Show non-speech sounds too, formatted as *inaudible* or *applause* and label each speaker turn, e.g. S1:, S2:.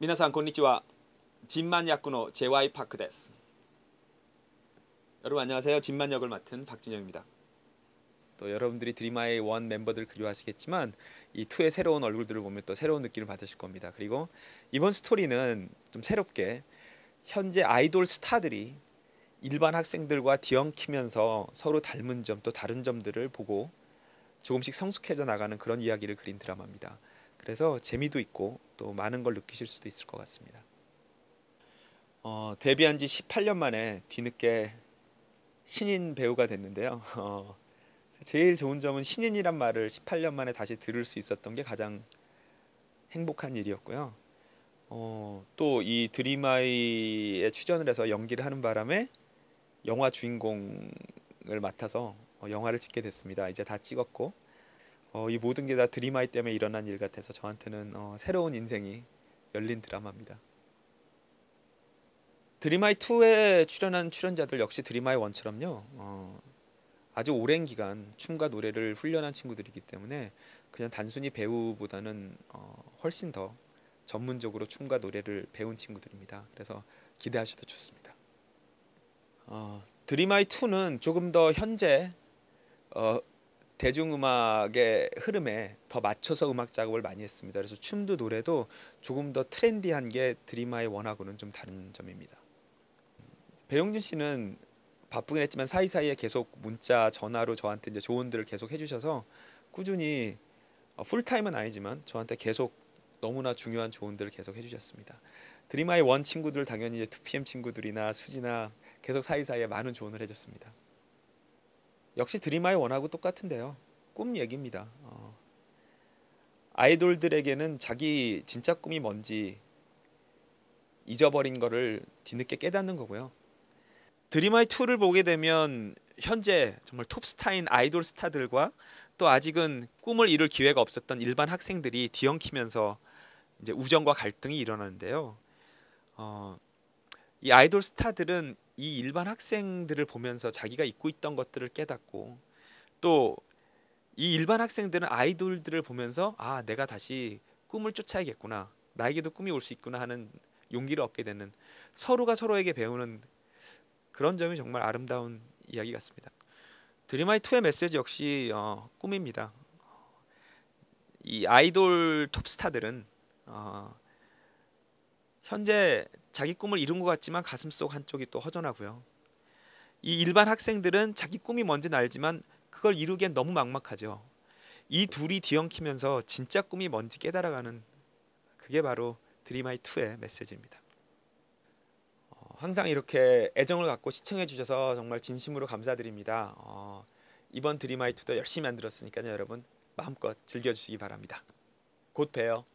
S1: 皆さんこんにちは진만약구노 JY 파크 데스. 여러분 안녕하세요. 진만 역을 맡은 박진영입니다. 또 여러분들이 드림아의 원 멤버들 그리워하시겠지만 이 투의 새로운 얼굴들을 보면 또 새로운 느낌을 받으실 겁니다. 그리고 이번 스토리는 좀 새롭게 현재 아이돌 스타들이 일반 학생들과 뒤엉키면서 서로 닮은 점 또 다른 점들을 보고 조금씩 성숙해져 나가는 그런 이야기를 그린 드라마입니다. 그래서 재미도 있고 또 많은 걸 느끼실 수도 있을 것 같습니다. 어, 데뷔한 지 18년 만에 뒤늦게 신인 배우가 됐는데요. *laughs* 어, 제일 좋은 점은 신인이란 말을 18년 만에 다시 들을 수 있었던 게 가장 행복한 일이었고요. 어, 또 이 드림아이에 출연을 해서 연기를 하는 바람에 영화 주인공을 맡아서 어, 영화를 찍게 됐습니다. 이제 다 찍었고 어, 이 모든 게 다 드림아이 때문에 일어난 일 같아서 저한테는 어, 새로운 인생이 열린 드라마입니다. 드림아이 2에 출연한 출연자들 역시 드림아이 1처럼요. 어, 아주 오랜 기간 춤과 노래를 훈련한 친구들이기 때문에 그냥 단순히 배우보다는 어, 훨씬 더 전문적으로 춤과 노래를 배운 친구들입니다. 그래서 기대하셔도 좋습니다. 어, 드림아이 2는 조금 더 현재 어, 대중음악의 흐름에 더 맞춰서 음악 작업을 많이 했습니다. 그래서 춤도 노래도 조금 더 트렌디한 게 드림아의 원하고는 좀 다른 점입니다. 배용준 씨는 바쁘긴 했지만 사이사이에 계속 문자 전화로 저한테 이제 조언들을 계속 해주셔서 꾸준히 풀타임은 어, 아니지만 저한테 계속 너무나 중요한 조언들을 계속 해주셨습니다. 드림아이 원 친구들 당연히 이제 2PM 친구들이나 수지나 계속 사이사이에 많은 조언을 해줬습니다. 역시 드림아이 원하고 똑같은데요. 꿈 얘기입니다. 어. 아이돌들에게는 자기 진짜 꿈이 뭔지 잊어버린 거를 뒤늦게 깨닫는 거고요. 드림아이 2를 보게 되면 현재 정말 톱스타인 아이돌 스타들과 또 아직은 꿈을 이룰 기회가 없었던 일반 학생들이 뒤엉키면서 이제 우정과 갈등이 일어나는데요. 어, 이 아이돌 스타들은 이 일반 학생들을 보면서 자기가 잊고 있던 것들을 깨닫고 또 이 일반 학생들은 아이돌들을 보면서 아 내가 다시 꿈을 쫓아야겠구나 나에게도 꿈이 올 수 있구나 하는 용기를 얻게 되는 서로가 서로에게 배우는 그런 점이 정말 아름다운 이야기 같습니다. 드림하이 2의 메시지 역시 어, 꿈입니다. 이 아이돌 톱스타들은 어, 현재 자기 꿈을 이룬 것 같지만 가슴속 한쪽이 또 허전하고요. 이 일반 학생들은 자기 꿈이 뭔지 알지만 그걸 이루기엔 너무 막막하죠. 이 둘이 뒤엉키면서 진짜 꿈이 뭔지 깨달아가는 그게 바로 드림하이2의 메시지입니다. 어, 항상 이렇게 애정을 갖고 시청해 주셔서 정말 진심으로 감사드립니다. 어, 이번 드림하이2도 열심히 만들었으니까요. 여러분 마음껏 즐겨주시기 바랍니다. 곧 봬요.